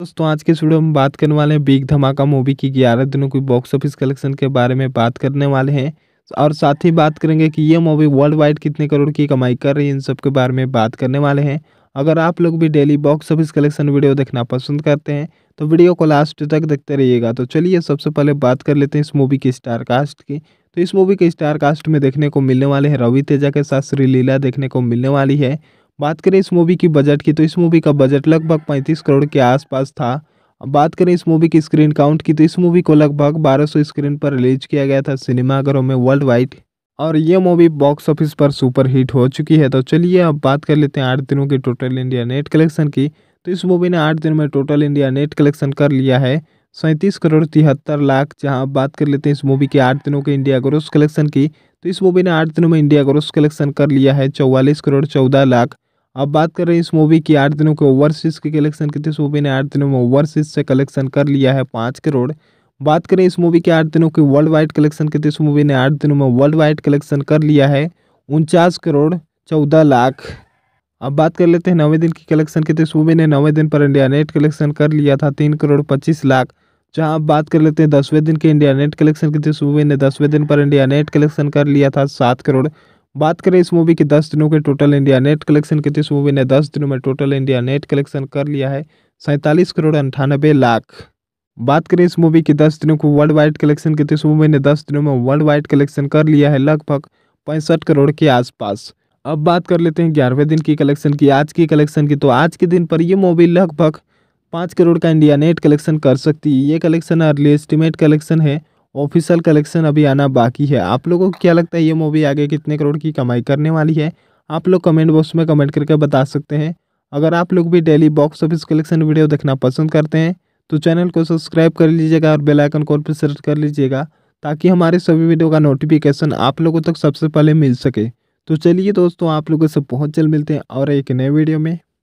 दोस्तों आज के स्टूडियो वीडियो में बात करने वाले हैं बिग धमाका मूवी की ग्यारह दिनों की बॉक्स ऑफिस कलेक्शन के बारे में बात करने वाले हैं और साथ ही बात करेंगे कि ये मूवी वर्ल्ड वाइड कितने करोड़ की कमाई कर रही है इन सब के बारे में बात करने वाले हैं अगर आप लोग भी daily box office collection video देखना पसंद करते हैं तो वीडियो को लास्ट तक देखते रहिएगा तो चलिए सबसे पहले बात कर लेते हैं इस मूवी के स्टार कास्ट की तो इस मूवी के स्टार कास्ट में देखने को मिलने वाले हैं रवि तेजा के साथ श्रीलीला देखने को मिलने वाली है बात करें इस मूवी की बजट की तो इस मूवी का बजट लगभग पैंतीस करोड़ के आसपास था बात करें इस मूवी की स्क्रीन काउंट की तो इस मूवी को लगभग 1200 स्क्रीन पर रिलीज किया गया था सिनेमाघरों में वर्ल्ड वाइड और ये मूवी बॉक्स ऑफिस पर सुपर हिट हो चुकी है तो चलिए अब बात कर लेते हैं आठ दिनों की टोटल इंडिया नेट कलेक्शन की तो इस मूवी ने आठ दिनों में टोटल इंडिया नेट कलेक्शन कर लिया है सैंतीस करोड़ तिहत्तर लाख जहाँ बात कर लेते हैं इस मूवी के आठ दिनों के इंडिया ग्रोस कलेक्शन की तो इस मूवी ने आठ दिनों में इंडिया ग्रोस कलेक्शन कर लिया है चौवालीस करोड़ चौदह लाख अब बात कर रहे हैं इस मूवी की आठ दिनों के ओवरसीज के कलेक्शन की तो इस मूवी ने आठ दिनों में ओवरसीज से कलेक्शन कर लिया है पाँच करोड़ बात करें इस मूवी के आठ दिनों के वर्ल्ड वाइड कलेक्शन की तो इस मूवी ने आठ दिनों में वर्ल्ड वाइड कलेक्शन कर लिया है उनचास करोड़ चौदह लाख अब बात कर लेते हैं नवे दिन की कलेक्शन की तो इस मूवी ने नवे दिन पर इंडिया नेट कलेक्शन कर लिया था तीन करोड़ पच्चीस लाख जहां अब बात कर लेते हैं दसवें दिन के इंडिया नेट कलेक्शन की इस मूवी ने दसवें दिन पर इंडिया नेट कलेक्शन कर लिया था सात करोड़ बात करें इस मूवी के दस दिनों के टोटल इंडिया नेट कलेक्शन के तो इस मूवी ने दस दिनों में टोटल इंडिया नेट कलेक्शन कर लिया है सैंतालीस करोड़ अंठानबे लाख बात करें इस मूवी के दस दिनों को वर्ल्ड वाइड कलेक्शन के तो इस मूवी ने दस दिनों में वर्ल्ड वाइड कलेक्शन कर लिया है लगभग पैंसठ करोड़ के आसपास अब बात कर लेते हैं ग्यारहवें दिन की कलेक्शन की आज की कलेक्शन की तो आज के दिन पर यह मूवी लगभग पाँच करोड़ का इंडिया नेट कलेक्शन कर सकती है ये कलेक्शन अर्ली एस्टिमेट कलेक्शन है ऑफिशियल कलेक्शन अभी आना बाकी है आप लोगों को क्या लगता है ये मूवी आगे कितने करोड़ की कमाई करने वाली है आप लोग कमेंट बॉक्स में कमेंट करके बता सकते हैं अगर आप लोग भी daily box office collection video देखना पसंद करते हैं तो चैनल को सब्सक्राइब कर लीजिएगा और बेल आइकन को पर सर्च कर लीजिएगा ताकि हमारे सभी वीडियो का नोटिफिकेशन आप लोगों तक सबसे पहले मिल सके तो चलिए दोस्तों आप लोगों से बहुत जल्द मिलते हैं और एक नए वीडियो में